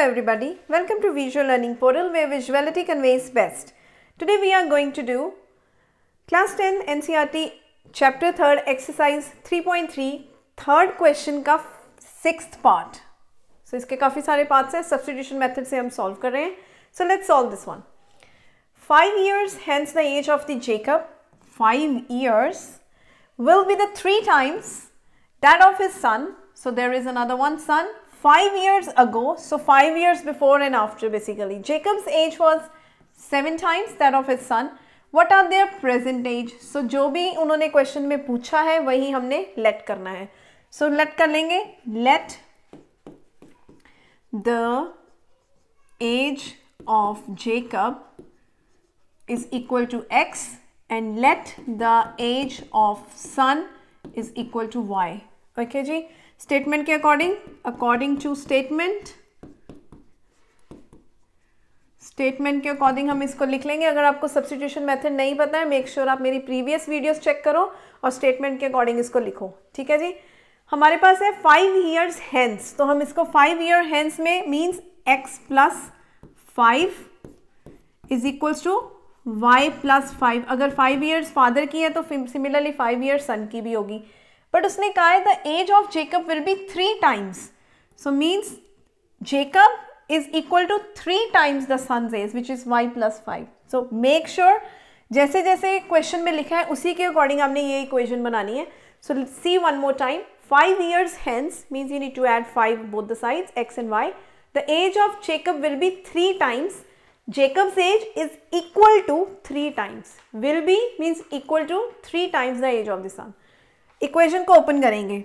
everybody. Welcome to Visual Learning Portal where visuality conveys best. Today we are going to do class 10 NCERT chapter 3rd exercise 3.3 third question ka sixth part. So iske kafi sare parts hai substitution method se hum solve kar So let's solve this one. Five years hence the age of the Jacob five years will be the three times that of his son. So there is another one son 5 years ago. So 5 years before and after basically. Jacob's age was 7 times that of his son. What are their present age? So जो भी उन्होंने question में पूछा है वही हमने let करना है so, let कर Let the age of Jacob is equal to x and let the age of son is equal to y okay ji statement के according according to statement statement के अकॉर्डिंग हम इसको लिख लेंगे अगर आपको सब्सिट्यूशन मेथड नहीं पता है मेक श्योर sure आप मेरी प्रीवियस वीडियोस चेक करो और स्टेटमेंट के अकॉर्डिंग इसको लिखो ठीक है जी हमारे पास है फाइव ईयर्स हैंस तो हम इसको फाइव ईयर हैंस में means x plus five is equals to y plus five अगर फाइव ईयर्स फादर की है तो सिमिलरली फाइव ईयर्स सन की भी होगी बट उसने कहा है the age of Jacob will be three times so means Jacob is equal to three times the son's age which is y plus five so make sure जैसे जैसे question में लिखा है उसी के अकॉर्डिंग आपने ये इक्वेशन बनानी है so see one more time five years hence means you need to add five both the sides x and y the age of Jacob will be three times Jacob's age is equal to three times will be means equal to three times the age of the son equation को open करेंगे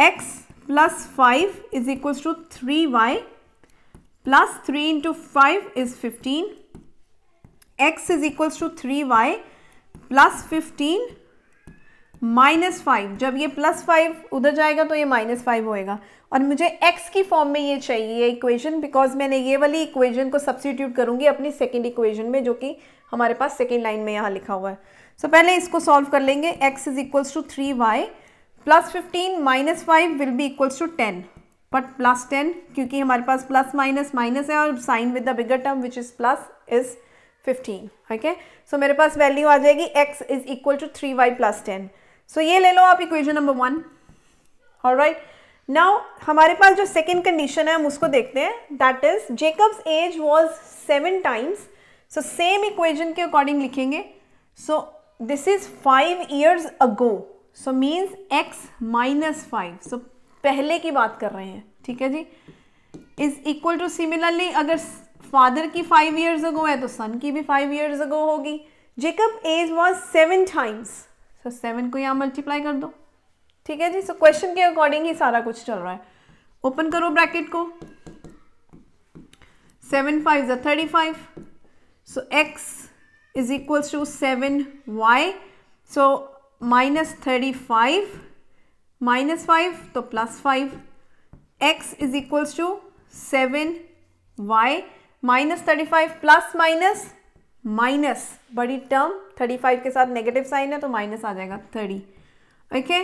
x plus five is equal to three y plus three into five is fifteen x is equal to three y plus fifteen minus five जब ये plus five उधर जाएगा तो ये minus five होएगा और मुझे एक्स की फॉर्म में ये चाहिए ये इक्वेशन बिकॉज मैंने ये वाली इक्वेशन को सब्सटीट्यूट करूंगी अपनी सेकेंड इक्वेशन में जो कि हमारे पास सेकेंड लाइन में यहाँ लिखा हुआ है सो so, पहले इसको सॉल्व कर लेंगे x is equals to three y plus fifteen minus five will be equals to ten but plus ten क्योंकि हमारे पास प्लस माइनस माइनस है और sign with the bigger term which is plus is fifteen okay so मेरे पास value आ जाएगी x is equal to three y plus ten so ये ले लो आप इक्वेशन नंबर वन और राइट नाउ हमारे पास जो सेकेंड कंडीशन है हम उसको देखते हैं that is Jacob's age was seven times so same equation के अकॉर्डिंग लिखेंगे सो this is five years ago so means x minus five so पहले की बात कर रहे हैं ठीक है जी इज इक्वल टू सिमिलरली अगर फादर की फाइव ईयर्स अगो है तो सन की भी फाइव ईयर्स अगो होगी Jacob age was seven times so seven को यहाँ मल्टीप्लाई कर दो ठीक है जी सो so, क्वेश्चन के अकॉर्डिंग ही सारा कुछ चल रहा है ओपन करो ब्रैकेट को seven five thirty five so x is equals to 7y. So minus 35 minus 5 to plus 5 x is equals to 7y minus 35 plus minus minus बड़ी टर्म 35 के साथ नेगेटिव साइन है तो माइनस आ जाएगा 30 ओके okay?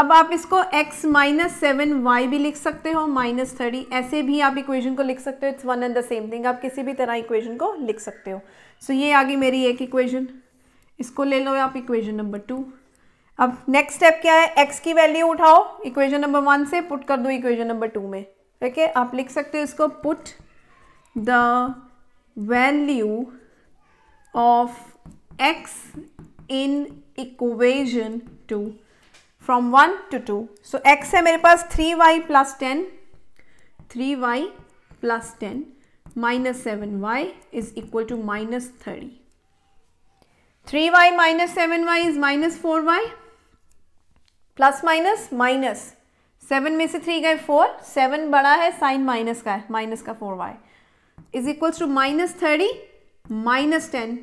अब आप इसको x माइनस सेवन वाई भी लिख सकते हो माइनस थर्टी ऐसे भी आप इक्वेशन को लिख सकते हो it's one and the same thing आप किसी भी तरह इक्वेशन को लिख सकते हो सो so, ये आगे मेरी एक इक्वेशन इसको ले लो आप इक्वेशन नंबर टू अब नेक्स्ट स्टेप क्या है x की वैल्यू उठाओ इक्वेशन नंबर वन से पुट कर दो इक्वेशन नंबर टू में ठीक है आप लिख सकते हो इसको put the value of x in equation two from one to two so x है मेरे पास three y plus ten three y plus ten minus seven y is equal to minus thirty three y minus seven y is minus four y plus minus minus seven में से three गए four seven बड़ा है sign minus का है minus का four y is equals to minus thirty minus ten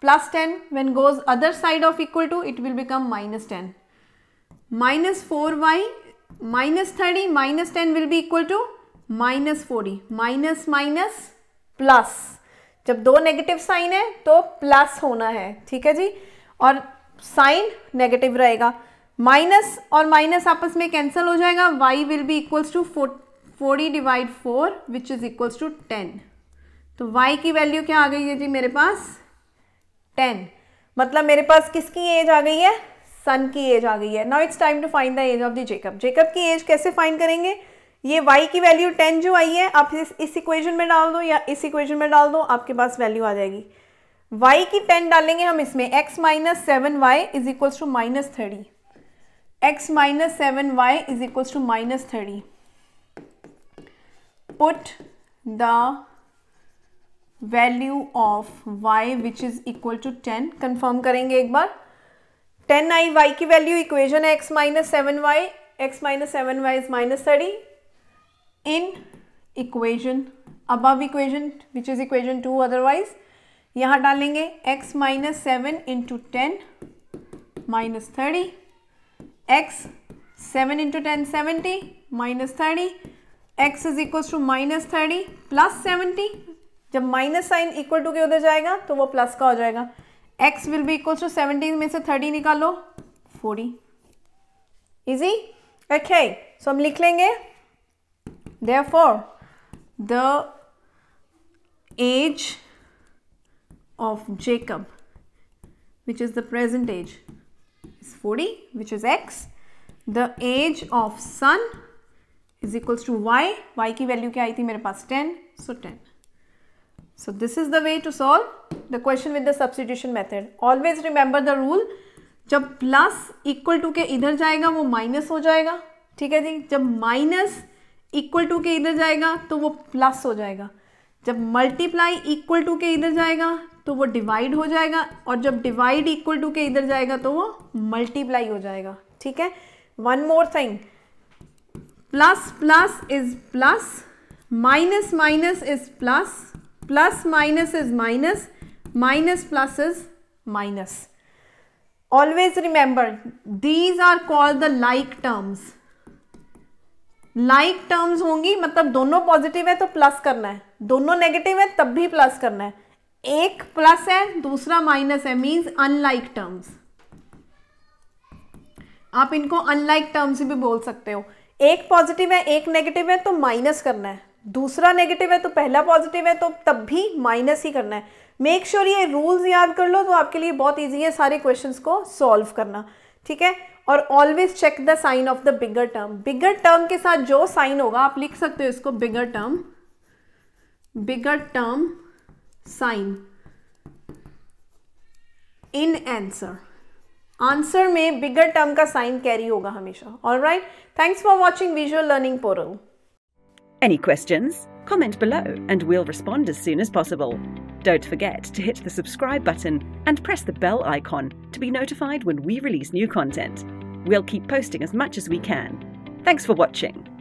plus ten when goes other side of equal to it will become minus ten minus four y minus thirty minus ten will be equal to minus forty minus minus plus जब दो negative sign है तो plus होना है ठीक है जी और साइन नेगेटिव रहेगा माइनस और माइनस आपस में कैंसिल हो जाएगा y will be equals to forty divide four which is equals to ten तो y की वैल्यू क्या आ गई है जी मेरे पास टेन मतलब मेरे पास किसकी एज आ गई है सन की एज आ गई है now it's time to find the age of the Jacob Jacob की एज कैसे फाइंड करेंगे ये y की वैल्यू 10 जो आई है आप इस इस इक्वेशन में डाल दो या इस इक्वेशन में डाल दो आपके पास वैल्यू आ जाएगी y की 10 डालेंगे हम इसमें x minus seven y is equals to minus thirty x minus seven y is equals to minus thirty put the value of y which is equal to 10 confirm करेंगे एक बार टेन आई वाई की value equation है x minus seven y x minus seven y is minus thirty in equation above equation which is equation two otherwise यहाँ डालेंगे x minus seven into ten minus thirty x seven into ten seventy minus thirty x is equal to minus thirty plus seventy जब minus sign equal to के उधर जाएगा तो वो plus का हो जाएगा x will be equals to seventeen में से थर्टी निकालो फोर्टी इजी ओके सो हम लिख लेंगे therefore the age of jacob which is the present age is 40 which is x the age of son is equals to y y की value क्या आई थी मेरे पास 10 so 10 So this is the way to solve the question with the substitution method. Always remember the rule. जब plus equal to के इधर जाएगा वो माइनस हो जाएगा ठीक है जी जब माइनस इक्वल टू के इधर जाएगा तो वो प्लस हो जाएगा जब मल्टीप्लाई इक्वल टू के इधर जाएगा तो वो डिवाइड हो जाएगा और जब डिवाइड इक्वल टू के इधर जाएगा तो वो मल्टीप्लाई हो जाएगा ठीक है one more thing plus plus is plus minus minus is plus plus minus is minus minus plus is minus always remember these are call the like terms like terms होंगी मतलब दोनों पॉजिटिव है तो plus करना है दोनों negative है तब भी प्लस करना है एक प्लस है दूसरा माइनस है मींस अनलाइक टर्म्स आप इनको अनलाइक टर्म्स भी बोल सकते हो एक पॉजिटिव है एक नेगेटिव है तो माइनस करना है दूसरा नेगेटिव है तो पहला पॉजिटिव है तो तब भी माइनस ही करना है मेक श्योर sure ये रूल्स याद कर लो तो आपके लिए बहुत ईजी है सारे क्वेश्चन को सॉल्व करना ठीक है और always check the sign of the bigger term bigger term के साथ जो साइन होगा आप लिख सकते हो इसको bigger term bigger term sign in answer answer में बिगर टर्म का साइन कैरी होगा हमेशा all right thanks for watching visual learning portal Any questions? Comment below and we'll respond as soon as possible. Don't forget to hit the subscribe button and press the bell icon to be notified when we release new content. We'll keep posting as much as we can. Thanks for watching.